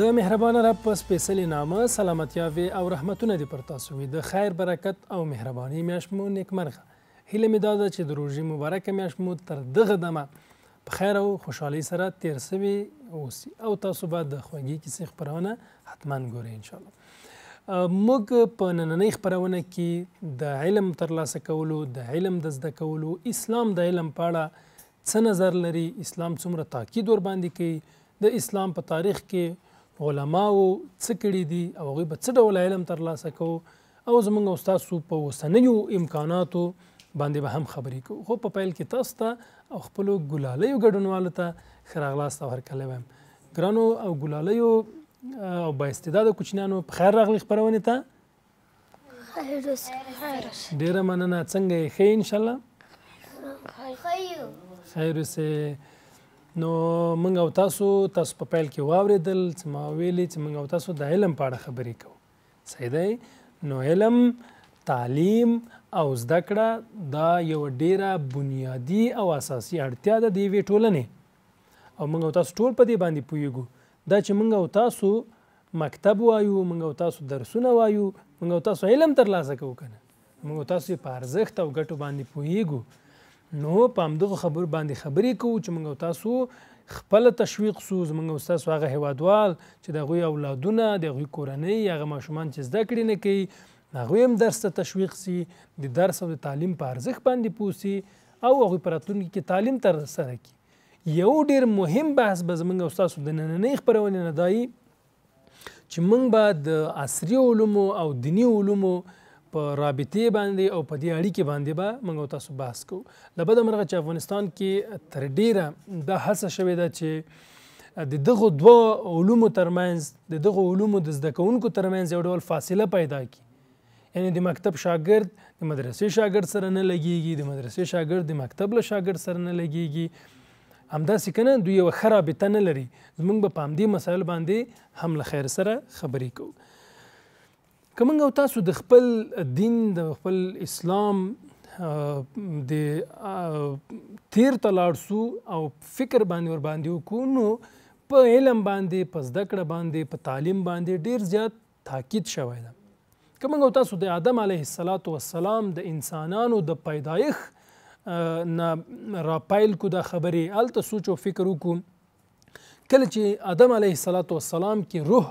د مهربان رب په سپیشلي نامه سلامتیا وي او رحمتونه دي پر تاسو وي د خیر برکت او مهرباني میاشمو نیکمرغه هیله مې دا ده چې د روژې مبارکه میاشت مو تر دغه دمه په خیر او خوشحالۍ سره تیر سوي اوسي او تاسو به د خوږې کیسې خپرونه حتما ګورئ انشاءالله موږ په نننۍ خپرونه کې د علم ترلاسه کولو د علم د زده کولو اسلام د علم په اړه څه نظر لري اسلام څومره تاکید ورباندې کوي د اسلام په تاریخ کې علماو څه کړي دي او هغوی به څه ډول علم ترلاسه کوو او زموږ استاسو په اوسنیو امکاناتو باندې به هم خبرې کوو خو په پیل کې تاسو ته او خپلو ګلالیو ګډونوالو ته ښه راغلاست او هرکلی وایم ګرانو او ګلالیو او بااستعداده کوچنیانو په خیر راغلي خپرونې ته ډیره مننه څنګه یې ښه ان شاء الله خیر اوسئ نو موږ او تاسو تاسو په پیل کې واوریدل چې ما ویلي چې موږ او تاسو د علم په اړه خبرې کوو صحیح دی نو علم تعلیم او زده کړه دا یو ډیره بنیادی او اساسي اړتیا ده د یوې ټولنې او موږ او تاسو ټول په دې باندې پوهیږو دا چې موږ او تاسو مکتب وایو موږ او تاسو درسونه وایو موږ او تاسو علم ترلاسه کوو کنه موږ تاسو په ارزښت او ګټو باندې پوهیږو نو پام دغه خبر باندې خبرې کوو چې موږ تاسو خپل تشویق سو زموږ تاسو هغه هوادوال چې د غوي اولادونه د غوي کورنۍ هغه ماشومان چې زده کړې نه کوي هغه هم درس ته تشویق سي د درس او د تعلیم په ارزښت باندې پوسی او هغه پراتونکو کې تعلیم تر سره کی یو ډیر مهم بحث به زموږ تاسو د نننې خبرونه نه دای چې موږ به د عصري علوم او دینی علوم او په رابطې باندې او په دې اړیکې باندې به با موږ تاسو بحث کوو لبد مرغه چې افغانستان کې تر ډیره د هڅه شوې ده چې د دغه دوه علومو ترمنځ د دغه علومو د زده کوونکو ترمنځ یو ډول فاصله پیدا کی یعنی د مکتب شاګرد د مدرسې شاګرد سره نه لګیږي د مدرسې شاګرد د مکتب له شاګرد سره نه لګیږي همداسې کنه دوی یو خرابې نه لري زمونږ به په همدې مسایل باندې هم له خیر سره خبرې کوو کوم او تاسو د خپل دین د خپل اسلام د تیر تلارسو او فکر باندې ور باندې وکړو نو په علم باندې په زده کړه باندې په تعلیم باندې ډیر زیات تاکید شوی دی کومه تاسو د آدم علیه الصلاۃ والسلام د انسانانو د پیدایخ نه راپایل کو د خبرې الته سوچ او فکر وکم کله چې آدم علیه الصلاۃ والسلام کې روح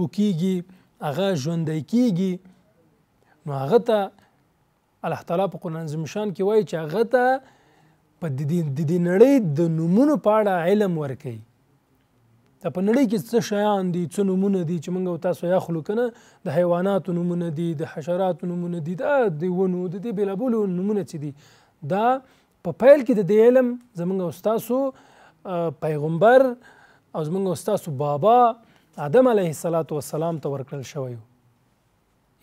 پوکیږي هغه ژوندۍ کیږي نو هغه ته الله تعالی په قرآن زمشان کې وایي چې هغه ته په د دې نړۍ د نومونو په اړه علم ورکوي دا په نړۍ کې څه شیان دي څه نمونه دي چې موږ تاسو یا خلو کنه د حیواناتو نمونه دي د حشراتو نمونه دي دا د ونو د دې بلابلو نمونه چې دي دا په پیل کې د علم زمونږ استادو پیغمبر او زمونږ استادو بابا آدم علیه السلام ته ورکړل شوی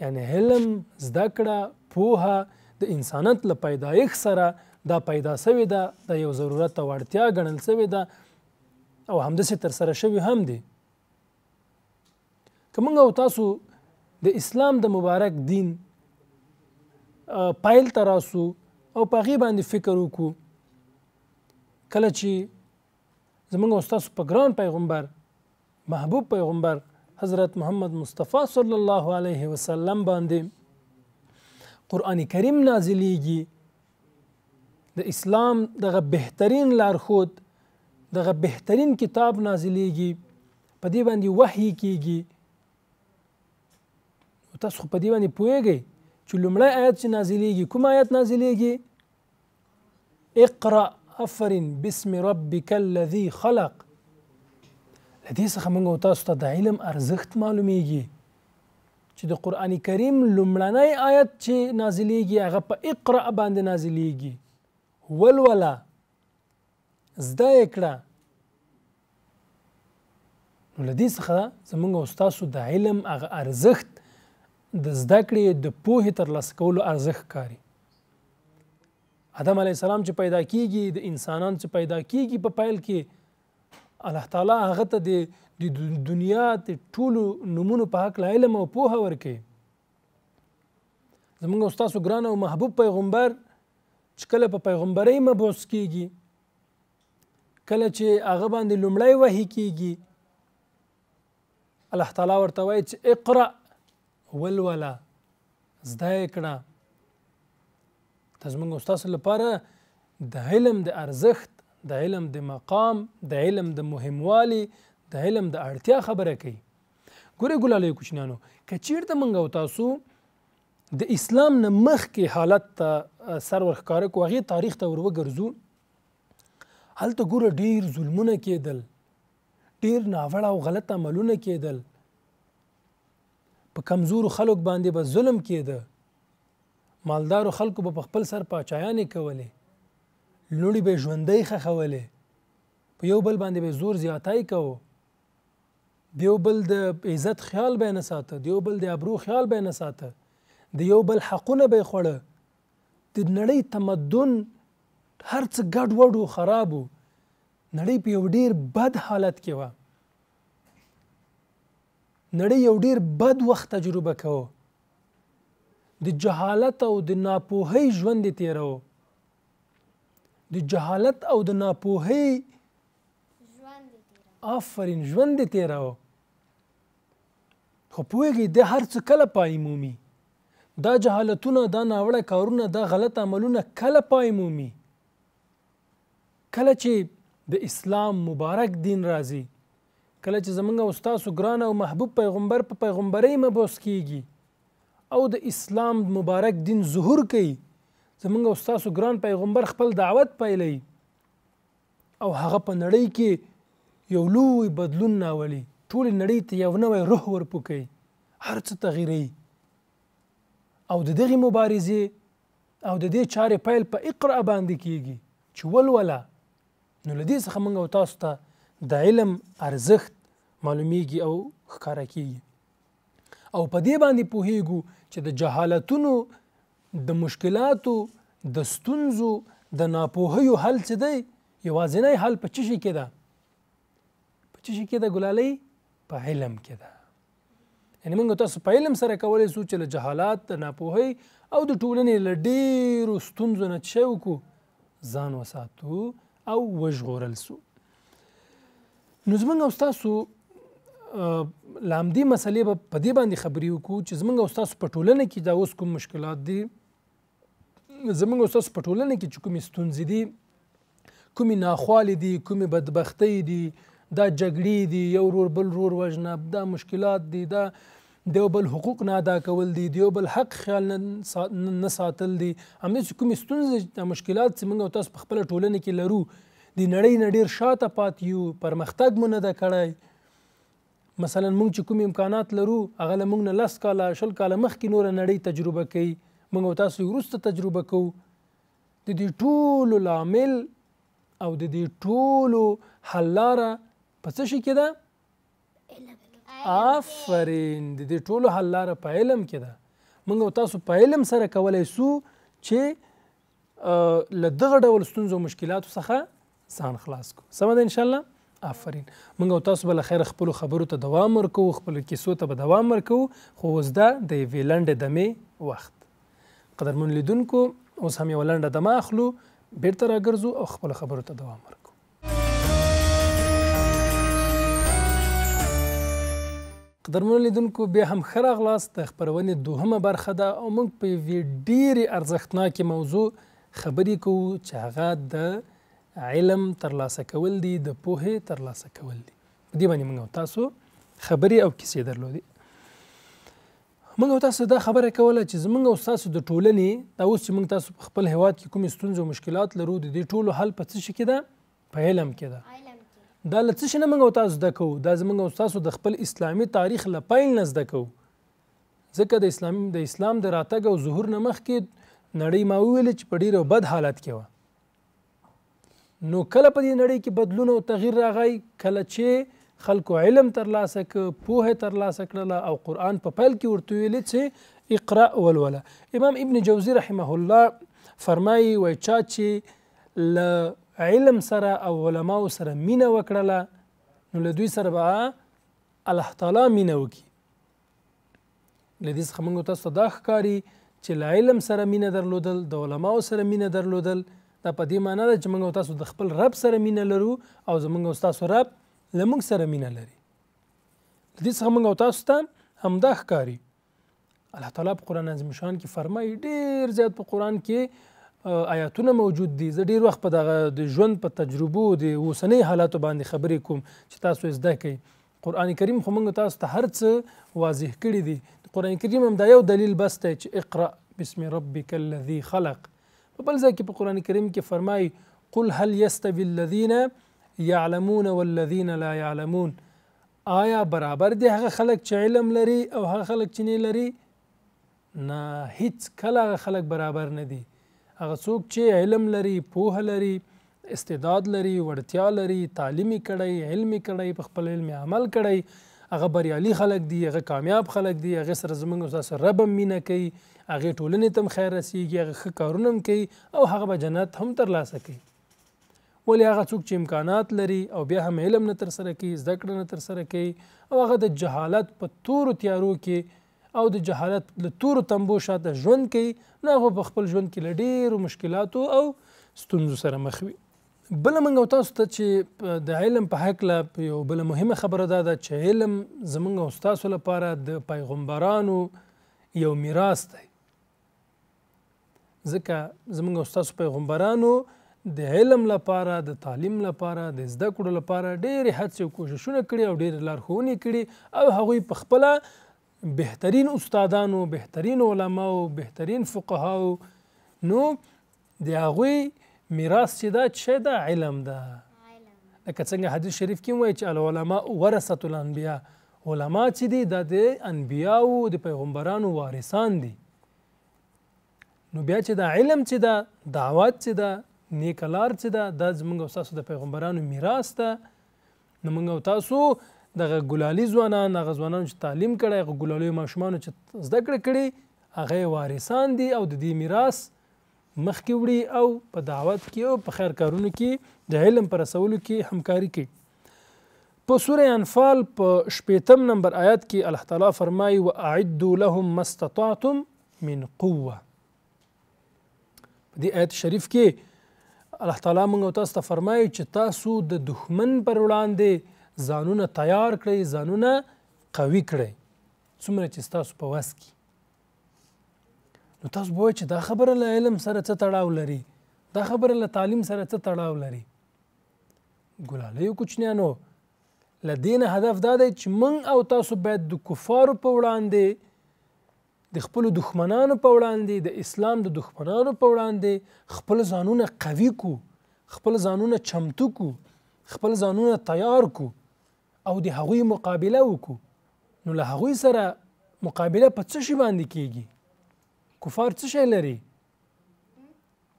یعنی علم زده کړه پوهه د انسانیت له پیدایښت سره دا پیدا سوی ده د یو ضرورت او اړتیا ګڼل سوی ده او همداسې ترسره شوي هم دي که موږ او تاسو د اسلام د مبارک دین پایل ته راسو او په هغې باندې فکر وکړو کله چې زموږ او ستاسو په ګران پیغمبر محبوب پیغمبر حضرت محمد مصطفی صلی الله علیه وسلم باندې قرآن کریم نازلیږي د اسلام دغه بهترین لارښود دغه بهترین کتاب نازلیږي په دې باندې وحی کیږي تاسو په دې باندې پوهیږئ چې لومړی آیت چې نازلیږي کوم آیت نازلیږي اقرأ افرین بسم ربک الذی خلق د دې څخه موږ تاسو ته د علم ارزښت معلومیږي چې د قران کریم لومړنی آیت چې نازلېږي هغه په اقرا باندې نازلېږي ولولا زده کړه نو لدې څخه زموږ استادو د علم هغه ارزښت د زده کړې د پوهې تر لاسه کولو ارزښت کاری ادم علی السلام چې پیدا کیږي د انسانان چې پیدا کیږي په پا پیل کې الله تعالی هغه ته د دنیا د ټولو نمونو په حق علم او پوهه ورکړي زمونږ استاد ګران او محبوب پیغمبر چې کله په پیغمبرۍ مبوس کیږي کله چې هغه باندې لومړی وحي کیږي الله تعالی ورته وایي چې اقرا ولولا زده کړه تاسو موږ استاد لپاره د علم د ارزښت د علم د مقام د علم د مهموالي د علم د اړتیا خبره کوي ګورې ګلالی کوچنیانو که چیرته موږ او تاسو د اسلام نه مخکې حالت ته سر ورښکاره کړو هغې تاریخ ته ور وګرځو هلته ګوره ډېر ظلمونه کېدل ډېر ناوړه او غلط عملونه کېدل په کمزورو خلک باندې به ظلم کېده مالدارو خلکو به په خپل سر پاچایانې کولې لوړی به ژوندۍ خخولې په یو بل باندې به زور زیاتای کوو دیو بل د عزت خیال به نه ساته دیو بل د ابرو خیال به نه ساته دیو بل حقونه به خوړه د نړۍ تمدن هر څه ګډ وډو خرابو نړۍ په یو ډیر بد حالت کې و نړۍ یو ډیر بد وخت تجربه کوو د جهالت او د ناپوهۍ ژوند تیرو د جهالت او د ناپوهۍ آفرین ژوند دې تیراو خو پوهېږي د هر څه کله پای مومي دا جهالتونه دا ناوړه کارونه دا غلط عملونه کله پای مومي کله چې د اسلام مبارک دین راځي کله چې زمونږ استاسو ګران او محبوب پیغمبر په پیغمبرۍ مبوس کیږي او د اسلام مبارک دین ظهور کوي زمونږ او تاسو ګران پیغمبر خپل دعوت پیلی او هغه په نړۍ کې یو لوی بدلون ناولي ټول نړۍ ته یو نوی روح ورپوکي هر څه تغیري او د دغه مبارزې او د دې چارې پیل په اقرا باندې کیږي چې ولوله نو لدې څخه موږ او تاسو ته د علم ارزښت معلومیږي او ښکارا کیږي او په دې باندې پوهیږو چې د جهالتونو د مشکلاتو د ستونزو د ناپوهیو حل څه دی یوازینی حل په څه شي کې ده په څه شي کې ده ګلالۍ په علم کې ده یعنی موږ تاسو په علم سره کولی سو چې له جهالات د ناپوهۍ او د ټولنې له ډېرو ستونزو نه څه وکړو ځان وساتو او وژغورل سو نو زموږ او ستاسو لامدې مسلې به په دې باندې خبرې وکړو چې زموږ او ستاسو په ټولنه کې دا اوس کوم مشکلات دي زمونږ اوس په ټولنه کې چې کومې ستونزې دي کومې ناخوالې دي کومې بدبختۍ دي دا جګړې دي یو رور بل رور وژنه دا مشکلات دي دا دیو بل حقوق نه ادا کول دي دیو بل حق خیال نه ساتل دي همدې کومې ستونزې مشکلات چې موږ تاسو په خپل ټولنه کې لرو د نړۍ نه ډیر شاته پات یو پرمختګ مونږ نه ده کړی مثلا موږ چې کوم امکانات لرو هغه موږ نه لس کاله شل کاله مخکې نور نړۍ تجربه کوي موږ تاسو ورسته تجربه کوو د دې ټولو لامل او د دې ټولو حل لاره په څه شي کې ده آفرین د دې ټولو حل لاره په علم کې ده موږ تاسو په علم سره کولای سو چې له دغه ډول ستونزو مشکلاتو څخه ځان خلاص کو سم ده ان شاء الله آفرین موږ تاسو بل خیر خپل خبرو ته دوام ورکو خپل کیسو ته به دوام ورکو خو اوس دا د ویلند دمه وخت قدرمن لیدونکو اوس هم یو لنډه دمه اخلو بیرته راګرځو او خپل خبرو ته دوام ورکړو قدرمن لیدونکو بیا هم ښه راغلاست د خپرونې دوهمه برخه ده او موږ په یوې ډېرې ارزښتناکې موضوع خبرې کوو چې هغه د علم ترلاسه کول دي د پوهې ترلاسه کول دي په دې باندې موږ تاسو خبرې او کیسې درلودې موږ تاسو دا خبره کوله چې زمونږ او تاسو د ټولنې دا اوس چې موږ تاسو په خپل هیواد کې کومې ستونزې او مشکلات لرو د دې ټولو حل په څه شي کې ده په علم کې ده دا له څه شي نه موږ تاسو زده کوو دا زمونږ او تاسو د خپل اسلامي تاریخ له پیل نه زده کوو ځکه د اسلام د اسلام د راتګ او ظهور نه مخکې نړۍ ما وویل چې په ډېر بد حالت کې وه نو کله په دې نړۍ کې بدلون او تغییر راغی کله چې خلکو علم ترلاسه ک پوهه ترلاسه کړله او قرآن په پیل کې ورته ویل چې اقرا ولوله امام ابن جوزی رحمه الله فرمایي وای چا چې ل علم سره او علماو سره مینه وکړله نو له دوی سره به الله تعالی مینه وکړي له دې څخه موږ تاسو دا ښکاري چې له علم سره مینه درلودل د علماو سره مینه درلودل دا په دې معنی ده چې موږ تاسو د خپل رب سره مینه لرو او زموږ تاسو رب لمونږ سره مینه لري دې څخه موږ او تاسو ته همدا ښکاری الله تعالی په قران عظیم شان کې فرمایي ډیر زیات په قران کې آیاتونه موجود دي زه ډیر وخت په دغه د ژوند په تجربو د اوسنۍ حالاتو باندې خبرې کوم چې تاسو زده کړئ قران کریم خو موږ تاسو ته هر څه واضح کړی دي قران کریم هم دا یو دلیل بس دی چې اقرا بسم ربک الذی خلق په بل ځای کې په قران کریم کې فرمایي قل هل یستوی الذین یعلمون والذین لا یعلمون آیا برابر دي هغه خلک چې علم لري او هغه خلک چې نه لري نه هیڅ کله خلک برابر نه دي هغه څوک چې علم لري پوه لري استعداد لري وړتیا لري تعلیمي کړي علمي کړي په خپل علم عمل کړي هغه بریالي خلک دي هغه کامیاب خلک دي هغه سره زمونږ سره رب مینه کوي هغه ټولنې تم خیر رسیږي هغه ښه کارونه کوي او هغه به جنت هم ترلاسه کوي ولی هغه څوک چې امکانات لري او بیا هم علم نه ترسره کوي زده کړه نه ترسره کوي او هغه د جهالت په تورو تیارو کې او د جهالت له تورو تمبو شاته ژوند کوي نو هغه په خپل ژوند کې له ډېرو مشکلاتو او ستونزو سره مخ وي بل موږ تاسو ته چې د علم په هکله یو بل مهمه خبره ده چې علم زموږ او تاسو لپاره د پیغمبرانو یو میراث دی ځکه زموږ او تاسو پیغمبرانو د علم لپاره د تعلیم لپاره د زده کړو لپاره ډېرې هڅې او کوششونه کړي او ډېرې لارښوونې کړي او هغوی په خپله بهترین استادانو بهترین علماو بهترین فقهاو نو د هغوی میراث چې دا څه ده علم ده لکه څنګه حدیث شریف کې وایي چې العلماء ورثة الانبیا علما چې دي دا د انبیاو د پیغمبرانو وارثان دي نو بیا چې دا علم چې دا دعوت چې دا نیک لار څه ده دا زموږ او تاسو د پیغمبرانو میراث ده نو موږ او تاسو دغه ګلالي ځوانان هغه ځوانان چې تعلیم کړی هغه ګلالي ماشومان چې زده کړه کړي هغه وارثان دي او د دې میراث مخکې وړي او په دعوت کې او په خیر کارونو کې د علم پر رسولو کې همکاري کوي په سوره انفال په شپیتم نمبر آیات کې الله تعالی فرمایي واعدوا لهم ما استطعتم من قوه په دې آیت شریف کې الله تعالی موږ تاسو ته فرمایي چې تاسو د دښمن پر وړاندې ځانونه تیار کړئ ځانونه قوي کړئ څومره چې تاسو په وس کې نو تاسو به چې دا خبره له علم سره څه تړاو لري دا خبره له تعلیم سره څه تړاو لري ګلالیو کوچنیانو لدین هدف دا دی چې من او تاسو باید د کفارو په وړاندې د خپل دښمنانو په وړاندې د اسلام د دښمنانو په وړاندې خپل ځانونه قوي کو خپل ځانونه چمتو کو خپل ځانونه تیار کو او د هغوی مقابله وکړو نو له هغوی سره مقابله په څه شي باندې کیږي کفار څه شی لري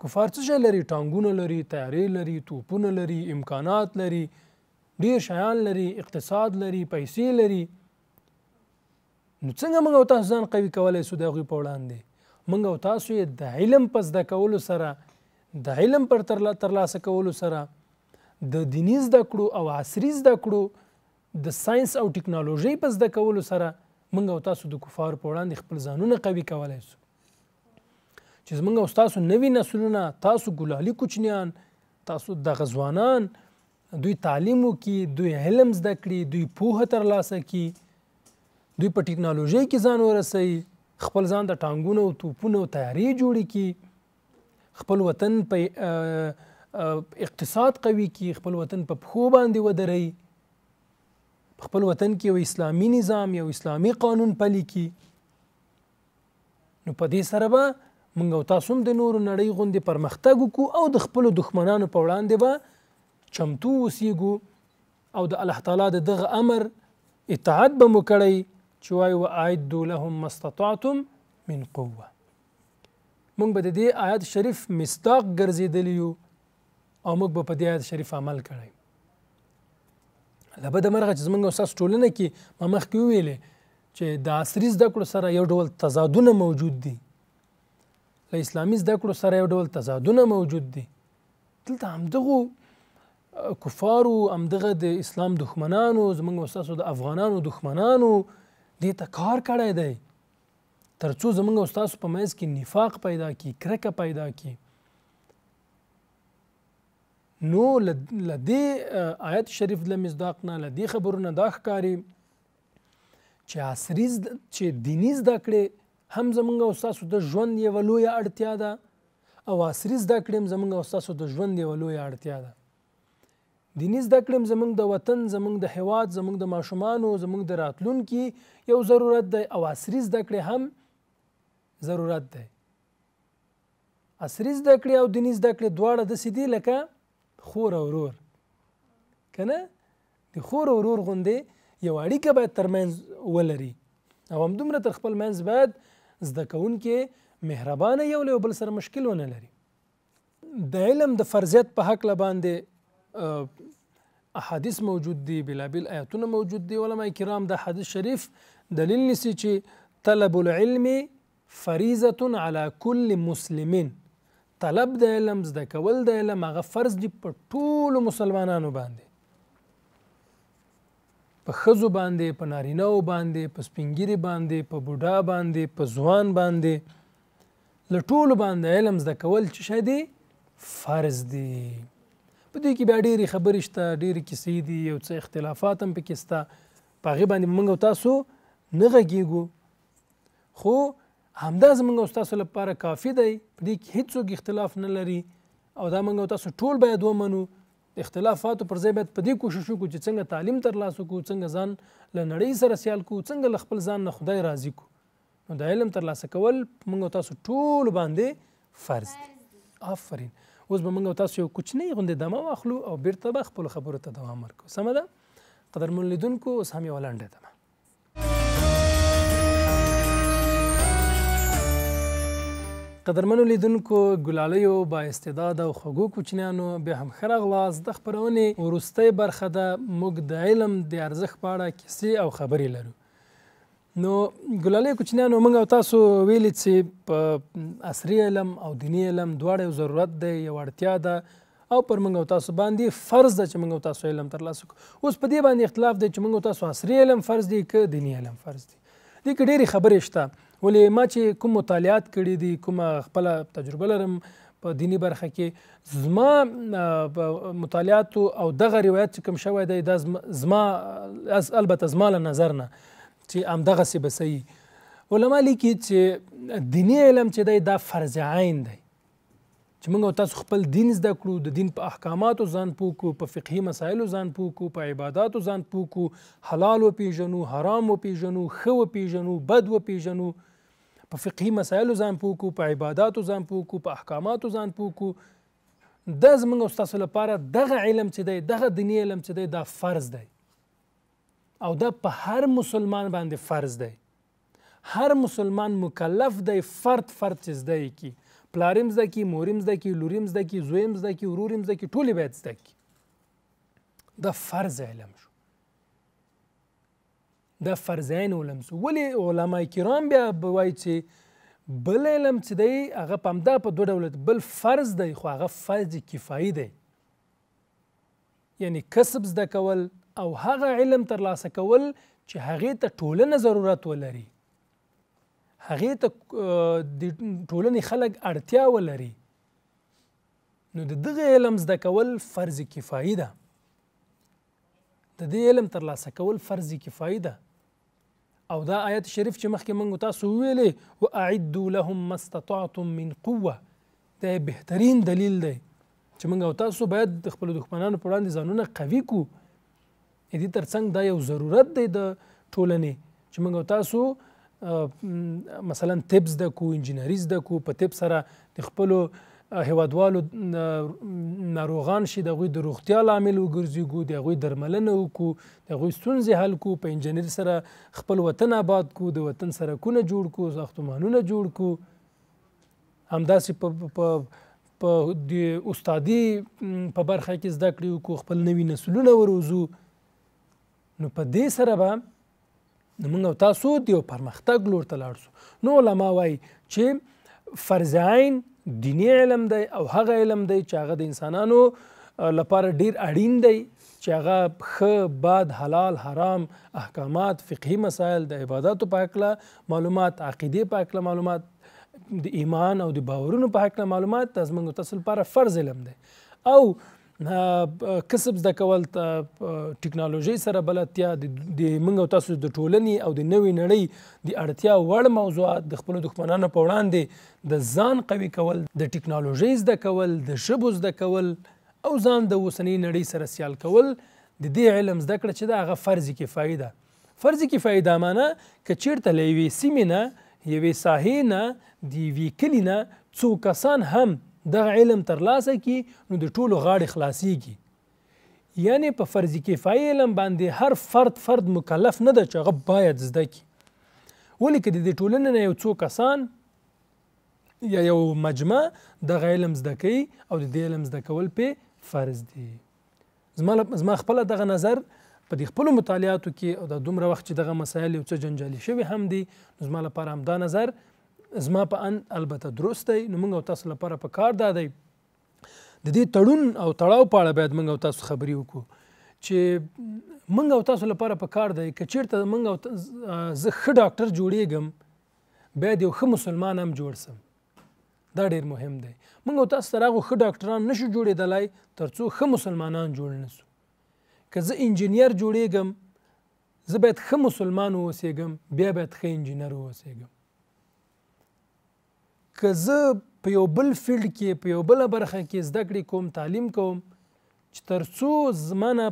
کفار څه شی لري ټانګونه لري تیارې لري توپونه لري امکانات لري ډیر شیان لري اقتصاد لري پیسې لري نو څنګه موږ او تاسو ځان قوي کولای سو د غوي په وړاندې موږ او تاسو د علم پس د کولو سره د علم پر ترلاسه کولو سره د دیني زده کړو او عصري زده کړو د ساينس او ټکنالوژي پس د کولو سره موږ او تاسو د کفار په وړاندې خپل ځانونه قوي کولای سو چې موږ او تاسو نوی نسلونه تاسو ګلالي کوچنیان تاسو د غزوانان دوی تعلیم وکي دوی علم زده کړي دوی پوهه ترلاسه کړي دوی په ټکنالوژۍ کې ځان ورسوي خپل ځان د ټانګونو او توپونو تیارې جوړې کړي خپل وطن په اقتصاد قوي کړي خپل وطن په پښو باندې ودروي خپل وطن کې یو اسلامي نظام یو اسلامي قانون پلی کړي نو په دې سره به موږ او تاسو هم د نورو نړۍ غوندې پرمختګ وکړو او د خپلو دښمنانو په وړاندې به چمتو اوسیږو او د الله تعالی د دغه امر اطاعت به مو کړی چې وایي وأعدوا لهم ما استطعتم من قوه موږ به د دې آیت شریف مصداق ګرځېدلی یو او موږ به په دې آیت شریف عمل کړی لبه د مرغه چې زموږ استاد ټولنه کې ما مخکې ویلې چې د عصري زده کړو سره یو ډول تضادونه موجود دي له اسلامي زده کړو سره یو ډول تضادونه موجود دي دلته همدغو کفارو همدغه د اسلام دښمنانو زموږ استاسو د افغانانو دښمنانو دې ته کار کړی دی ترڅو زمونږ او ستاسو په منځ کې نفاق پیدا کی کرکه پیدا کی نو لدې آیت شریف له مصداق نه لدې خبرونه دا ښکاری چې عصري چې دیني زده کړې هم زمونږ او ستاسو د ژوند یوه لویه اړتیا ده او عصري زده کړې هم زمونږ او ستاسو د ژوند یوه لویه اړتیا ده دیني زده کړې زموږ د وطن زموږ د هیواد زموږ د ماشومانو زموږ د راتلونکي یو ضرورت دی او عصري زده کړې هم ضرورت دی عصري زده کړې او دیني زده کړې دواړه داسې دي لکه خور او ورور که نه د خور او ورور غوندې یو اړیکه باید ترمنځ ولري او همدومره تر خپل منځ باید زده کوونکي مهربانه یو له بل سره مشکل ونه لري د علم د فرضیت په هکله باندې احادیث موجود دي بلابل آیاتونه موجود دي علما کرام د حدیث شریف دلیل نیسي چې طلب العلم فریضه على كل مسلم طلب د علم زده کول د علم هغه فرض دی په ټولو مسلمانانو باندې په خزو باندې په نارینه او باندې په سپینګری باندې په بوډا باندې په ځوان باندې لټول باندې علم زده کول چې شې دی فرض دی په دې کې بیا ډېری خبرې شته ډېری کیسې دي یو څه اختلافات هم پکې شته په هغې باندې موږ تاسو نه غږېږو خو همدا زموږ ستاسو لپاره کافي دی په دې کې هیڅوک اختلاف نه لري او دا موږ تاسو ټول باید ومنو اختلافاتو پر ځای باید په دې کوشش وکړو چې څنګه تعلیم ترلاسه کړو څنګه ځان له نړۍ سره سیال کړو څنګه له خپل ځان نه خدای راضي کړو نو د علم ترلاسه کول موږ تاسو ټول باندې فرض دی آفرین اوس به موږ تاسو یو کوچنی غونډه دمه واخلو او بیرته به خپل خبرو ته دوام ورکړو سمه ده قدرمن لیدونکو اوس هم یو لنډه دمه قدرمنو لیدونکو ګلالیو با استعداد او خوګو کوچنیانو به هم خرغلاس د خبرونه ورستۍ برخه ده موږ د علم د ارزښت په اړه کیسې او خبرې لرو نو ګلاله کوچنیانو موږ او تاسو ویل چې په عصري علم او دینی علم دواړه یو ضرورت دی یو اړتیا ده او پر موږ او تاسو باندې فرض ده چې موږ او تاسو علم ترلاسه کړو اوس په دې باندې اختلاف دی چې موږ او تاسو عصري علم فرض دی که دینی علم فرض دی دې کې ډېرې خبرې شته ولې ما چې کوم مطالعات کړي دي کوم خپل تجربه لرم په دینی برخه کې زما مطالعات او دغه روایت چې کوم شوی دی دا زما البته زما له نظر نه چې همدغه سي بسي علما لیکي چې دینی علم چې دی دا فرض عین دی چې موږ تاسو خپل دین زده کړو د دین په احکاماتو ځان پوه کو په فقهي مسایلو ځان پوه کو په عبادتو ځان پوه کو حلال وپیژنو حرام وپیژنو ښه وپیژنو بد وپیژنو په فقهي مسایلو ځان پوه کو په عبادتو ځان پوه کو په احکاماتو ځان پوه کو د زموږ استاد لپاره دغه علم چې دی دغه دینی علم چې دی دا فرض دی او دا په هر مسلمان باندې فرض دی هر مسلمان مکلف دی فرد فرد چې زده کی پلاریم زده کی موریم زده کی لوریم زده کی زویم زده کی وروریم زده کی ټولې باید زده کی دا فرض علم شو دا فرضین علم سو ولې علما کرام بیا وایي چې بل علم چې دی هغه په همدا په دوه ډوله بل فرض دی خو هغه فرض کفایي دی یعنی کسب زده کول او هغه علم ترلاسه کول چې هغې ته ټولنه ضرورت ولري هغې ته د ټولنې خلک اړتیا ولري نو د دغه علم زده کول فرض کفایي ده د دې علم ترلاسه کول فرض کفایي ده او دا آیت شریف چې مخکې موږ تاسو ویلې واعدوا لهم ما استطعتم من قوه دا بهترین دلیل دی چې موږ او تاسو باید د خپلو دښمنانو په وړاندې ځانونه قوي کړو دې ترڅنګ دا یو ضرورت دی د ټولنې چې موږ تاسو مثلا تپس د کو انجینری د کو په تپ سره د خپل هوادوالو ناروغان شي د غوی د روغتیا لامل وګرځيګو د غوی درملنه وکړو د غوی ستونزې حل کو په انجینری سره خپل وطن آباد کو د وطن سره کونه جوړ کو ساختمانونه جوړ کو همداسې په په د استادي په برخه کې زده کړې وکړو خپل نوي نسلونه وروزو نو په دې سره به موږ او تاسو د یو پرمختګ لور ته لاړ شو نو علما وایي چې فرض عین دینی علم دی او هغه علم دی چې هغه د انسانانو لپاره ډیر اړین دی چې هغه ښه باد حلال حرام احکامات فقهي مسائل د عبادتو په هکله معلومات عقیدې په هکله معلومات د ایمان او د باورونو په هکله معلومات د زموږ تاسو لپاره فرض علم دی او کسب زده کول ټکنالوژي سره بلتیا د منګو تاسو د ټولنې او د نوې نړۍ د اړتیا وړ موضوعات د خپل دښمنانو په وړاندې د ځان قوي کول د ټکنالوژي زده کول د شبو زده کول او ځان د اوسنۍ نړۍ سره سیال کول د دې علم زده کړه چې دا هغه فرض کفایه ده فرض کفایه دا معنی ک چیرته لوي سیمینه یوې ساحې نه د وی کلینه څو کسان هم دغه علم ترلاسه کی نو د ټولو غاړې خلاصيږي یعنی په فرض کفایه علم باندې هر فرد فرد مکلف نه ده چې هغه باید زده کی ولې کدی د ټولنې نه یو څو کسان یا یو مجمع د علم زده کوي او د دې علم زده کول په فرض دي زما زما خپل دغه نظر په دې خپل مطالعاتو کې او د دومره وخت چې دغه مسایل یو څه جنجالي شوي هم دي زما لپاره هم دا نظر زما په ان البته درست دی نو موږ تاسو لپاره په کار دا دی د دې تړون او تړاو په اړه باید موږ تاسو خبري وکړو چې موږ او تاسو لپاره په کار دی که چیرته موږ او زه ښه ډاکټر جوړیږم باید یو ښه مسلمان هم جوړ سم دا ډیر مهم دی موږ او تاسو سره غو ښه ډاکټران نشو جوړېدلای ترڅو ښه مسلمانان جوړ نسو که زه انجینیر جوړیږم زه باید ښه مسلمان واوسېږم بیا باید ښه انجینیر واوسېږم که زه په یو بل فیلډ کې په یو بل برخه کې زده کړې کوم تعلیم کوم چې تر څو زمانه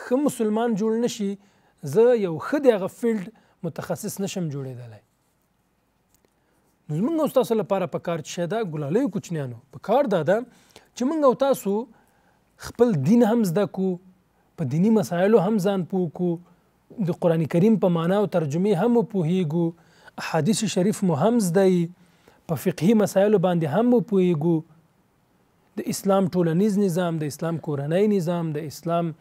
ښه مسلمان جوړ نشي زه یو ښه د هغه فیلډ متخصص نشم جوړېدلی نو زمونږ او ستاسو لپاره په کار چې ده ګلالیو کوچنیانو په کار دا ده چې موږ او تاسو خپل دین هم زده کو په دینی مسایلو هم ځان پوه کو د قران کریم په معنا او ترجمه هم پوهیږو احادیث شریف مو هم زده په فقهي مسایلو باندې هم پوېږو د اسلام ټولنیز نظام د اسلام کورنۍ نظام د اسلام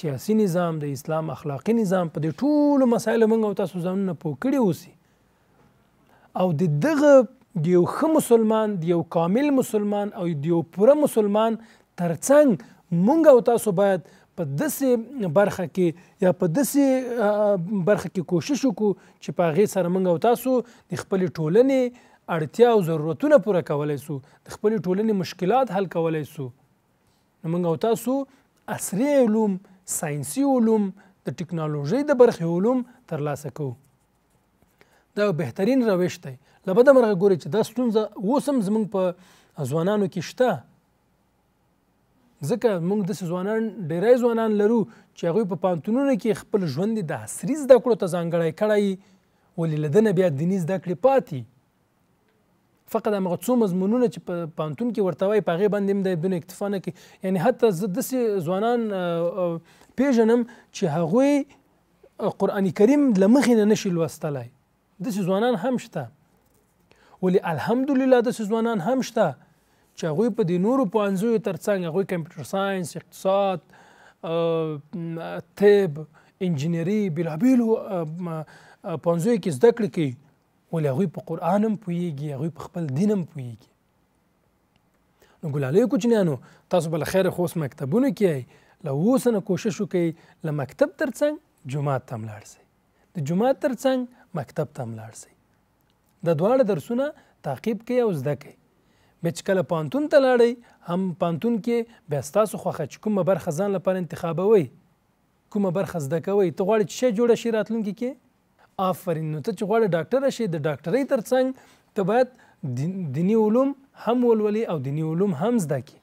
سیاسي نظام د اسلام اخلاقی نظام په دې ټولو مسایلو موږ او تاسو ځانونه پوه کړي اوسي او د دغه د یو ښه مسلمان د یو کامل مسلمان او د یو پوره مسلمان ترڅنګ موږ او تاسو باید په داسې برخه کې یا په داسې برخه کې کوشش وکړو چې په هغې سره موږ او تاسو د خپلې ټولنې اړتیا او ضرورتونه پوره کولای سو د خپل ټولنې مشکلات حل کولای سو نو موږ او تاسو عصري علوم ساينسي علوم د ټکنالوژي د برخې علوم ترلاسه کوو دا بهترین روش دی لبد مرغه ګوري چې دا ستونزه وسم زمونږ په ځوانانو کې شته ځکه موږ د ځوانان ډیری ځوانان لرو چې هغه په پانتونونو کې خپل ژوند د عصري زده کړو ته ځانګړی کړی ولې لدنه بیا دیني زده کړې پاتې فقط هغه څو مضمونونه چې په پانتون کې ورته وای په هغې باندې هم د دونه اکتفا نه کوي یعنې حتی زه داسې ځوانان پیژنم چې هغوی قرآن کریم له مخې نه نشي لوستلی داسې ځوانان هم شته ولې الحمدلله داسې ځوانان هم شته چې هغوی په دې نورو پوهنځیو تر څنګ هغوی کمپیوټر ساینس اقتصاد طب انجینري بېلابېلو پوهنځیو کې زده کړې کوي ولې هغوی په قرآن هم پوهېږي هغوی په خپل دین هم پوهېږي نو ګلالیو کوچنیانو تاسو به له خیره خو اوس مکتبونو کې یئ له اوسه نه کوشش وکئ له مکتب تر څنګ جومات ته هم لاړ سئ د جومات تر څنګ مکتب ته هم لاړ سئ د دواړه درسونه تعقیب کئ او زده کئ بیا چې کله پانتون ته لاړئ هم پانتون کې بیا ستاسو خوښه چې کومه برخه ځان لپاره انتخابوئ کومه برخه زده کوئ ته غواړئ چې شی جوړه شي راتلونکي کې آفرین نو ته چې غواړې ډاکټر شې د ډاکټرۍ ترڅنګ ته باید دینی علوم هم ولولي او دینی علوم هم زده کړي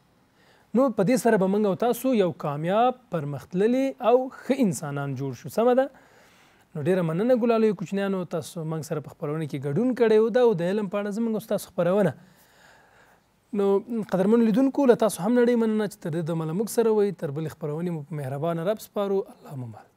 نو په دې سره به موږ تاسو یو کامیاب پرمختللی او ښه انسانان جوړ شو سمه ده نو ډیره مننه ګلالو کوچنیانو تاسو موږ سره په خپرونه کې ګډون کړی و دا او د علم په اړه زموږ استاد خپرونه نو قدرمن لیدونکو له تاسو هم نړۍ مننه چې تر دې دمه له موږ سره وئ تر بلې خپرونې مو په مهربانه رب سپارو الله مو